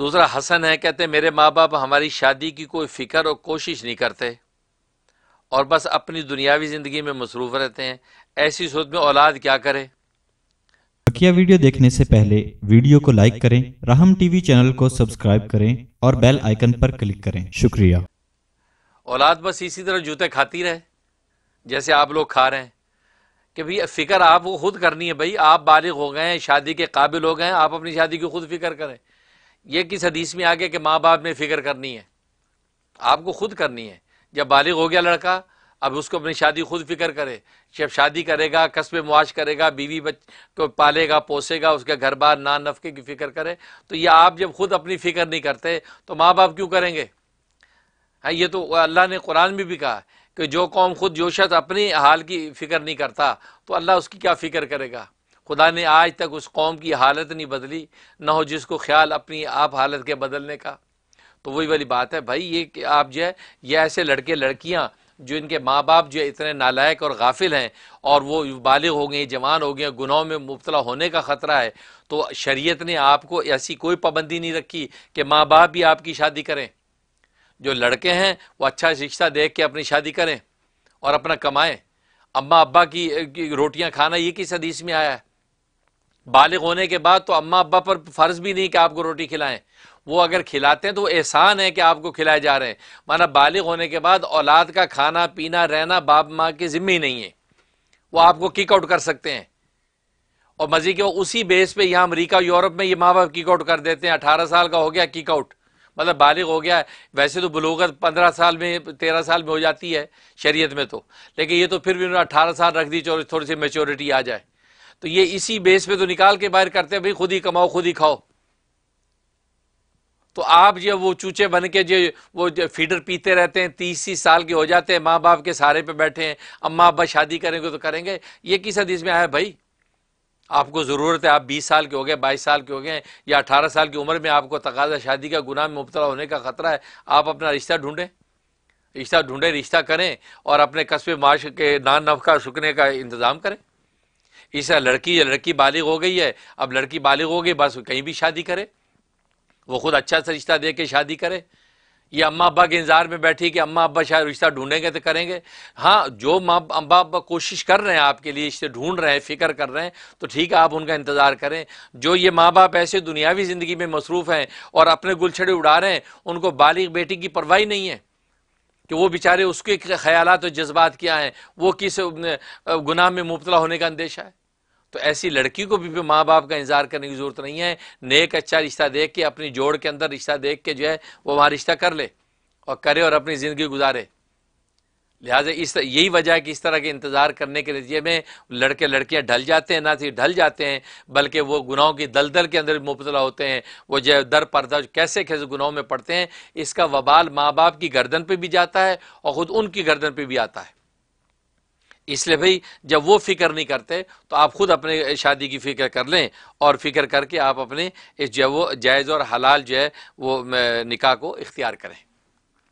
दूसरा हसन है कहते मेरे माँ बाप हमारी शादी की कोई फिक्र और कोशिश नहीं करते और बस अपनी दुनियावी ज़िंदगी में मसरूफ़ रहते हैं ऐसी सोच में औलाद क्या करे बकिया वीडियो देखने से पहले वीडियो को लाइक करें राहम वी चैनल को सब्सक्राइब करें और बेल आइकन पर क्लिक करें शुक्रिया औलाद बस इसी तरह जूते खाती रहे जैसे आप लोग खा रहे हैं कि भाई फिक्र आप वो खुद करनी है भाई आप बालिग हो गए हैं शादी के काबिल हो गए हैं आप अपनी शादी की खुद फिक्र करें यह किस हदीस में आगे कि माँ बाप ने फिक्र करनी है आपको खुद करनी है जब बालिग हो गया लड़का अब उसको अपनी शादी खुद फिक्र करे जब शादी करेगा कस्बे मुआश करेगा बीवी बच को पालेगा पोसेगा उसके घर बार ना नफके की फ़िक्र करे तो ये आप जब खुद अपनी फ़िक्र नहीं करते तो माँ बाप क्यों करेंगे हाँ ये तो अल्लाह ने कुरान में भी कहा कि जो कौम खुद जोशत अपनी हाल की फ़िक्र नहीं करता तो अल्लाह उसकी क्या फ़िक्र करेगा खुदा ने आज तक उस कौम की हालत नहीं बदली ना हो जिसको ख्याल अपनी आप हालत के बदलने का तो वही वाली बात है भाई ये कि आप जो है ये ऐसे लड़के लड़कियाँ जो इनके माँ बाप जो इतने नालायक और गाफिल हैं और वो बालिग हो गए जवान हो गए गुनाहों में मुबतला होने का ख़तरा है तो शरीयत ने आपको ऐसी कोई पाबंदी नहीं रखी कि माँ बाप भी आपकी शादी करें जो लड़के हैं वो अच्छा शिक्षा देख के अपनी शादी करें और अपना कमाएं अम्मा अब्बा की, की रोटियां खाना ये किस हदीस में आया है बालिग होने के बाद तो अम्मा अब्बा पर फ़र्ज भी नहीं कि आपको रोटी खिलाएं वो अगर खिलाते हैं तो वो एहसान है कि आपको खिलाए जा रहे हैं माना बालिग होने के बाद औलाद का खाना पीना रहना बाप माँ के ज़िम्मे ही नहीं है वो आपको किक आउट कर सकते हैं और मज़ी के उसी बेस पे यहाँ अमेरिका यूरोप में ये माँ बाप किक आउट कर देते हैं अठारह साल का हो गया किक आउट मतलब बालिग हो गया वैसे तो बलोगत पंद्रह साल में तेरह साल में हो जाती है शरीयत में तो लेकिन ये तो फिर भी उन्होंने अठारह साल रख दी थोड़ी सी मेच्योरिटी आ जाए तो ये इसी बेस पे तो निकाल के बाहर करते हैं भाई खुद ही कमाओ खुद ही खाओ तो आप जो वो चूचे बन के जो वो जो फीडर पीते रहते हैं तीस तीस साल के हो जाते हैं माँ बाप के सहारे पे बैठे हैं अम्मा अब शादी करेंगे तो करेंगे ये किस हदीस में आया भाई आपको ज़रूरत है आप 20 साल के हो गए 22 साल के हो गए या 18 साल की उम्र में आपको तकाजा शादी का गुनाह में मुबतला होने का ख़तरा है आप अपना रिश्ता ढूंढें रिश्ता ढूंढें रिश्ता करें और अपने कस्बे माश के नान नफका सुकने का इंतज़ाम करें इसे लड़की या लड़की बालिग हो गई है अब लड़की बालिग हो गई बस कहीं भी शादी करे वो खुद अच्छा सा रिश्ता दे के शादी करे ये अम्मा अब्बा के इंतजार में बैठी कि अम्मा अब्बा शायद रिश्ता ढूंढेंगे तो करेंगे हाँ जो माँ अम्बा अब्बा कोशिश कर रहे हैं आपके लिए रिश्ते ढूंढ रहे हैं फिक्र कर रहे हैं तो ठीक है आप उनका इंतज़ार करें जो ये माँ बाप ऐसे दुनियावी ज़िंदगी में मसरूफ़ हैं और अपने गुलछड़े उड़ा रहे हैं उनको बालिग बेटी की परवाही नहीं है कि वो बेचारे उसके ख्याल और जज्बात क्या हैं वो किस गुनाह में मुबतला होने का अंदेशा है तो ऐसी लड़की को भी माँ बाप का इंतजार करने की ज़रूरत नहीं है नेक अच्छा रिश्ता देख के अपनी जोड़ के अंदर रिश्ता देख के जो है वो वहाँ रिश्ता कर ले और करे और अपनी ज़िंदगी गुजारे लिहाजा इस यही वजह है कि इस तरह के इंतज़ार करने के नतीजे में लड़के लड़कियां ढल जाते हैं ना सिर्फ ढल जाते हैं बल्कि वो गुनाहों की दलदल के अंदर मुबतला होते हैं वो जो दर पर्दा कैसे कैसे गुनाहों में पड़ते हैं इसका वबाल माँ बाप की गर्दन पर भी जाता है और ख़ुद उनकी गर्दन पर भी आता है इसलिए भाई जब वो फ़िक्र नहीं करते तो आप ख़ुद अपने शादी की फ़िक्र कर लें और फ़िक्र करके आप अपने इस जो वो जायज़ और हलाल जो है वो निकाह को इख्तियार करें